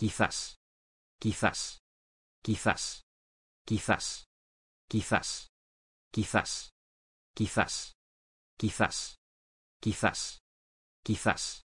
quizás, quizás, quizás, quizás, quizás, quizás, quizás, quizás, quizás, quizás